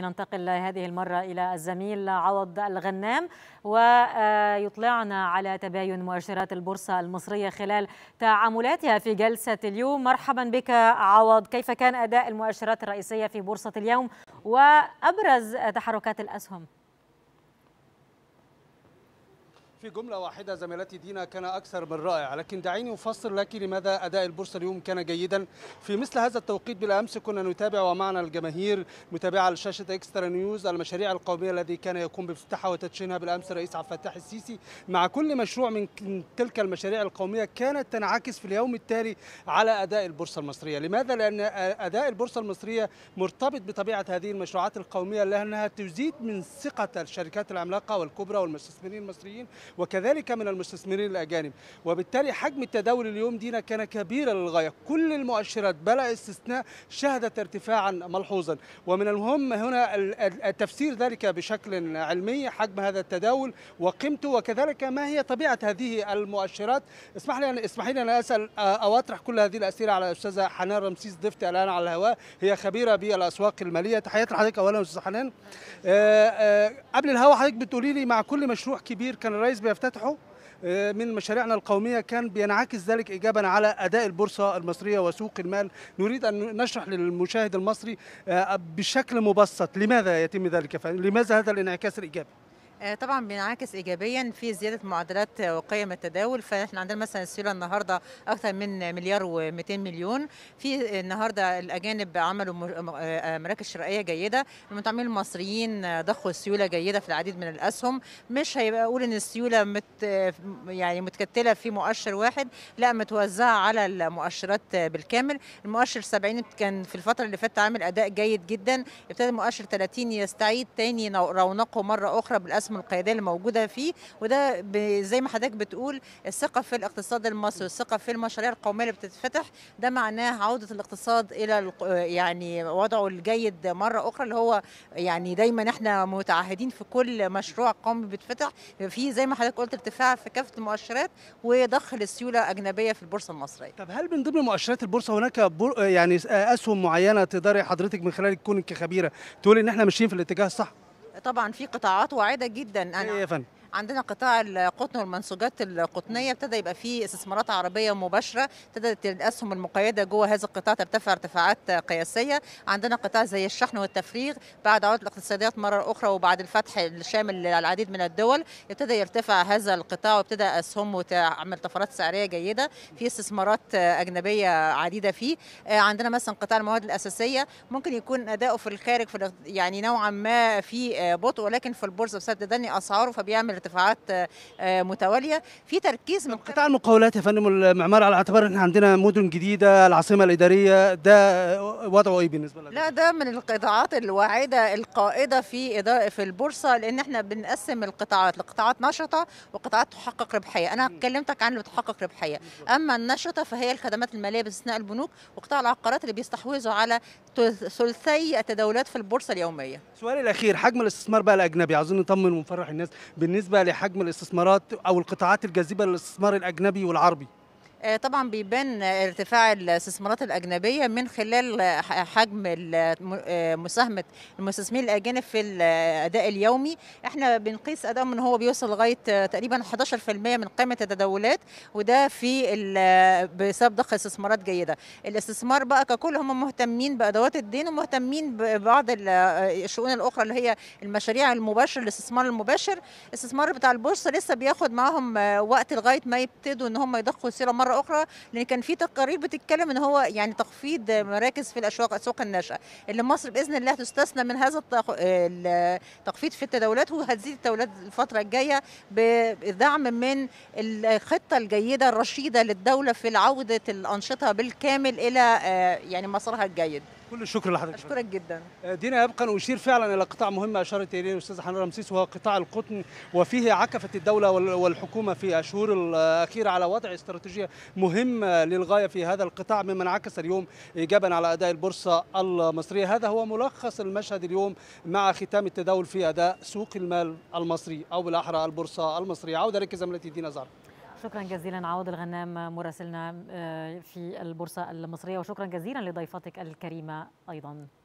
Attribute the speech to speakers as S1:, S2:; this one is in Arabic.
S1: ننتقل هذه المرة إلى الزميل عوض الغنام ويطلعنا على تباين مؤشرات البورصة المصرية خلال تعاملاتها في جلسة اليوم مرحبا بك عوض كيف كان أداء المؤشرات الرئيسية في بورصة اليوم وأبرز تحركات الأسهم؟
S2: في جملة واحدة زميلتي دينا كان أكثر من رائع لكن دعيني أفسر لك لماذا أداء البورصة اليوم كان جيدا في مثل هذا التوقيت بالأمس كنا نتابع ومعنا الجماهير متابعة لشاشة إكسترا نيوز المشاريع القومية الذي كان يقوم بافتتاحها وتدشينها بالأمس رئيس عبد الفتاح السيسي مع كل مشروع من تلك المشاريع القومية كانت تنعكس في اليوم التالي على أداء البورصة المصرية لماذا؟ لأن أداء البورصة المصرية مرتبط بطبيعة هذه المشروعات القومية لأنها تزيد من ثقة الشركات العملاقة والكبرى والمستثمرين المصريين وكذلك من المستثمرين الأجانب وبالتالي حجم التداول اليوم دينا كان كبيرا للغاية كل المؤشرات بلا استثناء شهدت ارتفاعا ملحوظا ومن المهم هنا تفسير ذلك بشكل علمي حجم هذا التداول وقيمته وكذلك ما هي طبيعة هذه المؤشرات اسمح لي اسمحي اسمح لي أن أسأل أو أطرح كل هذه الأسئلة على الأستاذة حنان رمسيس ضيفتي الآن على الهواء هي خبيرة بالأسواق المالية تحياتي لحضرتك أولا أستاذة حنان قبل الهواء حضرتك بتقولي لي مع كل مشروع كبير كان الرئيس بيفتتحوا آه، من مشاريعنا القوميه كان بينعكس ذلك ايجابا على اداء البورصه المصريه وسوق المال نريد ان نشرح للمشاهد المصري آه، بشكل مبسط لماذا يتم ذلك لماذا هذا الانعكاس الايجابي
S1: آه، طبعا بينعكس ايجابيا في زياده معدلات وقيم التداول فاحنا عندنا مثلا السيوله النهارده اكثر من مليار و200 مليون في النهارده الاجانب عملوا آه، مراكز شرائيه جيده المتعاملين المصريين ضخوا السيوله جيده في العديد من الاسهم مش هيبقى اقول ان السيوله مت يعني متكتله في مؤشر واحد لا متوزعه على المؤشرات بالكامل المؤشر 70 كان في الفتره اللي فاتت عامل اداء جيد جدا ابتدى المؤشر 30 يستعيد تاني رونقه مره اخرى بالاسهم من القياديه اللي موجوده فيه وده زي ما حضرتك بتقول الثقه في الاقتصاد المصري والثقه في المشاريع القوميه اللي بتتفتح ده معناه عوده الاقتصاد الى يعني وضعه الجيد مره اخرى اللي هو يعني دايما احنا متعهدين في كل مشروع قومي بيتفتح في زي ما حضرتك قلت ارتفاع في كافه المؤشرات وضخ للسيوله اجنبيه في البورصه المصريه. طب
S2: هل من ضمن مؤشرات البورصه هناك بور يعني اسهم معينه تقدري حضرتك من خلال كونك كخبيره تقولي ان احنا ماشيين في الاتجاه الصح؟
S1: طبعا في قطاعات واعده جدا انا إيه يا فندم عندنا قطاع القطن والمنسوجات القطنيه ابتدى يبقى فيه استثمارات عربيه مباشره ابتدت الاسهم المقيده جوه هذا القطاع ترتفع ارتفاعات قياسيه عندنا قطاع زي الشحن والتفريغ بعد عوده الاقتصاديات مره اخرى وبعد الفتح الشامل للعديد من الدول ابتدى يرتفع هذا القطاع وابتدى اسهمه تعمل طفرات سعريه جيده في استثمارات اجنبيه عديده فيه آه، عندنا مثلا قطاع المواد الاساسيه ممكن يكون اداؤه في الخارج في يعني نوعا ما في آه، بطء ولكن في البورصه بسبب تدني اسعاره فبيعمل ارتفاعات آه، آه،
S2: متواليه في تركيز من قطاع المقاولات يا فندم المعمار على اعتبار ان احنا عندنا مدن جديده العاصمه الاداريه ده وضعه ايه بالنسبه لك
S1: لا ده من القطاعات الواعده القائده في إدارة في البورصه لان احنا بنقسم القطاعات لقطاعات نشطه وقطاعات تحقق ربحيه انا كلمتك عن اللي تحقق ربحيه اما النشطه فهي الخدمات الماليه باستثناء البنوك وقطاع العقارات اللي بيستحوذوا على ثلثي التداولات في البورصه اليوميه.
S2: سؤالي الاخير حجم الاستثمار بقى الاجنبي عاوزين نطمن ونفرح الناس بالنسبه لحجم الاستثمارات او القطاعات الجاذبه للاستثمار الاجنبي والعربي.
S1: آه، طبعا بيبان ارتفاع الاستثمارات الاجنبيه من خلال حجم آه، مساهمه المستثمرين الاجانب في الاداء اليومي احنا بنقيس اداء من هو بيوصل لغايه تقريبا 11% من قيمه التداولات وده في بسبب ضخ استثمارات جيده الاستثمار بقى ككل هم مهتمين بادوات الدين ومهتمين ببعض آه، الشؤون الاخرى اللي هي المشاريع المباشره الاستثمار المباشر الاستثمار بتاع البورصه لسه بياخد معاهم وقت لغايه ما يبتدوا ان هم يضخوا سيره مره مره اخرى لان كان في تقارير بتتكلم ان هو يعني تخفيض مراكز في الاسواق اسواق الناشئه اللي مصر باذن الله تستثنى من هذا التخفيض في التداولات وهتزيد التداولات الفتره الجايه بدعم من الخطه الجيده الرشيده للدوله في عوده الانشطه بالكامل الى آه، يعني مسارها الجيد كل الشكر لحضرتك اشكرك جدا
S2: آه، دينا يبقى نشير فعلا الى قطاع مهم اشارت اليه الاستاذ حنان رمسيس وهو قطاع القطن وفيه عكفت الدوله والحكومه في الشهور الاخيره على وضع استراتيجيه مهمه آه، للغايه في هذا القطاع مما انعكس اليوم ايجابا على اداء البورصه المصريه هذا هو ملخص المشهد اليوم مع ختام التداول في اداء سوق المال المصري او بالاحرى البورصه المصريه عوده لك زميلتي دينا زهر
S1: شكرا جزيلا عوض الغنام مراسلنا آه، في البورصة المصرية وشكرا جزيلا لضيفتك الكريمة أيضا